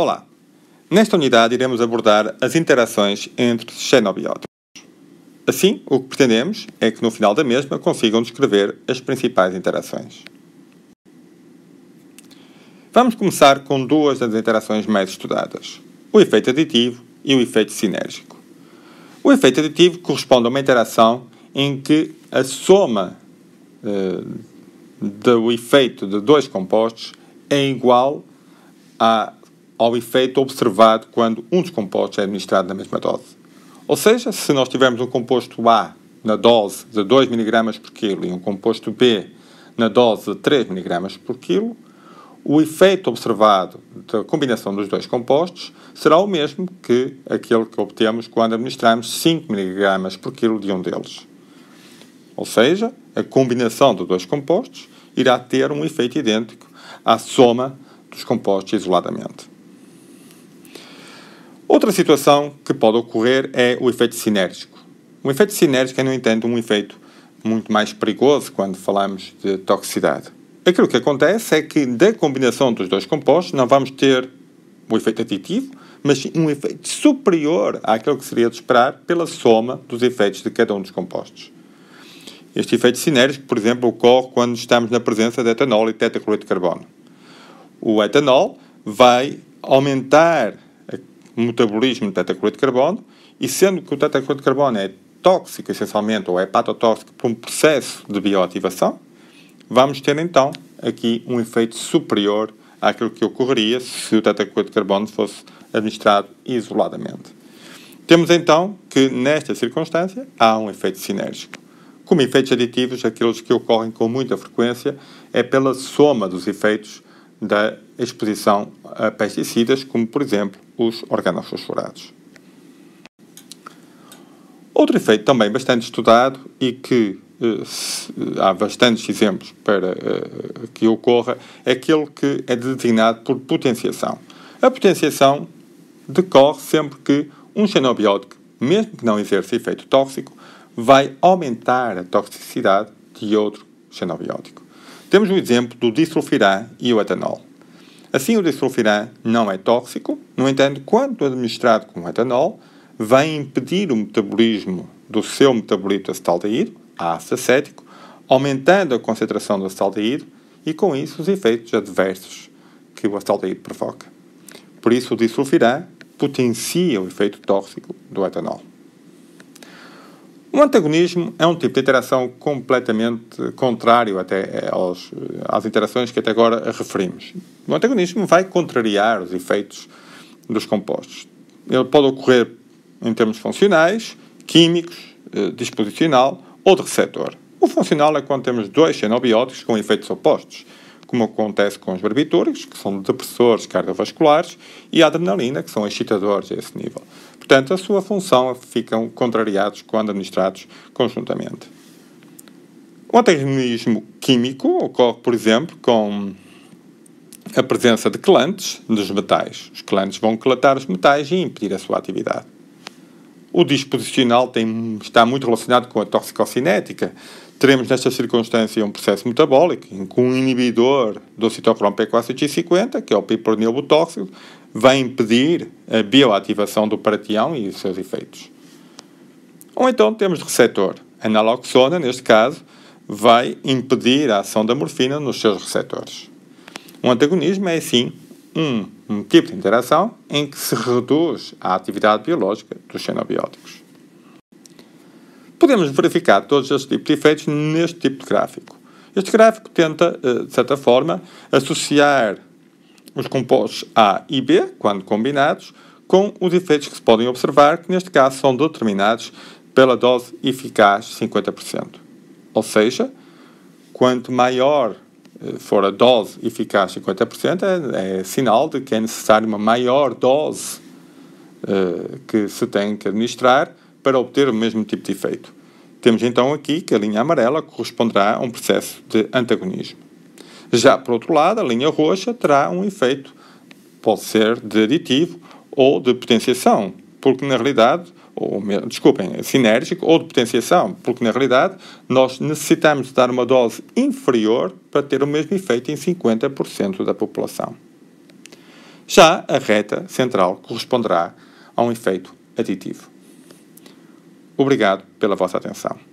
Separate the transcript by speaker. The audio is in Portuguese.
Speaker 1: Olá! Nesta unidade iremos abordar as interações entre xenobióticos. Assim, o que pretendemos é que no final da mesma consigam descrever as principais interações. Vamos começar com duas das interações mais estudadas: o efeito aditivo e o efeito sinérgico. O efeito aditivo corresponde a uma interação em que a soma eh, do efeito de dois compostos é igual à ao efeito observado quando um dos compostos é administrado na mesma dose. Ou seja, se nós tivermos um composto A na dose de 2 mg por quilo e um composto B na dose de 3 mg por quilo, o efeito observado da combinação dos dois compostos será o mesmo que aquele que obtemos quando administramos 5 mg por quilo de um deles. Ou seja, a combinação dos dois compostos irá ter um efeito idêntico à soma dos compostos isoladamente. Outra situação que pode ocorrer é o efeito sinérgico. O efeito sinérgico é, no entanto, um efeito muito mais perigoso quando falamos de toxicidade. Aquilo que acontece é que, da combinação dos dois compostos, não vamos ter o efeito aditivo, mas um efeito superior àquele que seria de esperar pela soma dos efeitos de cada um dos compostos. Este efeito sinérgico, por exemplo, ocorre quando estamos na presença de etanol e tetacloreto de carbono. O etanol vai aumentar metabolismo do tetracloreto de carbono, e sendo que o tetracloreto de carbono é tóxico, essencialmente, ou é hepatotóxico por um processo de bioativação, vamos ter então aqui um efeito superior àquilo que ocorreria se o tetracloreto de carbono fosse administrado isoladamente. Temos então que, nesta circunstância, há um efeito sinérgico. Como efeitos aditivos, aqueles que ocorrem com muita frequência é pela soma dos efeitos da exposição a pesticidas, como, por exemplo, os fosforados. Outro efeito também bastante estudado e que eh, há bastantes exemplos para eh, que ocorra é aquele que é designado por potenciação. A potenciação decorre sempre que um xenobiótico, mesmo que não exerça efeito tóxico, vai aumentar a toxicidade de outro xenobiótico. Temos o exemplo do disulfirá e o etanol. Assim, o disulfiram não é tóxico, no entanto, quando administrado com etanol, vai impedir o metabolismo do seu metabolito acetaldeído, ácido acético, aumentando a concentração do acetaldeído e, com isso, os efeitos adversos que o acetaldeído provoca. Por isso, o disulfiram potencia o efeito tóxico do etanol. O antagonismo é um tipo de interação completamente contrário até eh, aos, eh, às interações que até agora referimos. O antagonismo vai contrariar os efeitos dos compostos. Ele pode ocorrer em termos funcionais, químicos, eh, disposicional ou de receptor. O funcional é quando temos dois xenobióticos com efeitos opostos, como acontece com os barbitúricos, que são depressores cardiovasculares, e a adrenalina, que são excitadores a esse nível portanto, a sua função ficam contrariados quando administrados conjuntamente. O antagonismo químico ocorre, por exemplo, com a presença de clantes dos metais. Os clantes vão quelatar os metais e impedir a sua atividade. O disposicional tem, está muito relacionado com a toxicocinética. Teremos nesta circunstância um processo metabólico em que um inibidor do citocromo P450, que é o piperneobotóxico, vai impedir a bioativação do paratião e os seus efeitos. Ou então temos receptor. A naloxona, neste caso, vai impedir a ação da morfina nos seus receptores. Um antagonismo é, assim, um, um tipo de interação em que se reduz a atividade biológica dos xenobióticos. Podemos verificar todos estes tipos de efeitos neste tipo de gráfico. Este gráfico tenta, eh, de certa forma, associar os compostos A e B, quando combinados, com os efeitos que se podem observar, que neste caso são determinados pela dose eficaz de 50%. Ou seja, quanto maior eh, for a dose eficaz de 50%, é, é sinal de que é necessário uma maior dose uh, que se tem que administrar para obter o mesmo tipo de efeito. Temos então aqui que a linha amarela corresponderá a um processo de antagonismo. Já, por outro lado, a linha roxa terá um efeito, pode ser de aditivo ou de potenciação, porque na realidade ou desculpem, sinérgico ou de potenciação, porque na realidade nós necessitamos de dar uma dose inferior para ter o mesmo efeito em 50% da população. Já a reta central corresponderá a um efeito aditivo. Obrigado pela vossa atenção.